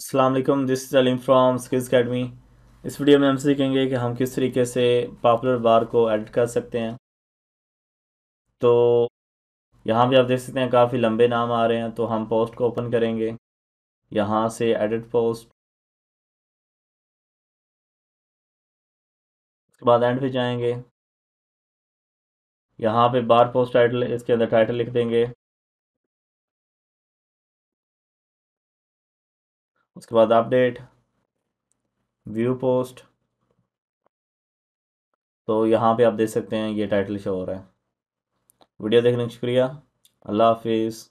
Aslam this is Aleem from skills academy इस video में हम सीखेंगे कि हम किस तरीके से पॉपुलर बार को एडिट कर सकते हैं तो यहाँ भी आप देख सकते हैं काफ़ी लंबे नाम आ रहे हैं तो हम पोस्ट को ओपन करेंगे यहाँ से एडिट पोस्ट उसके बाद एंड पे जाएंगे यहाँ पे बार पोस्ट टाइटल इसके अंदर टाइटल लिख देंगे उसके बाद अपडेट व्यू पोस्ट तो यहाँ पे आप देख सकते हैं ये टाइटल शो हो रहा है वीडियो देखने का शुक्रिया अल्लाह हाफिज़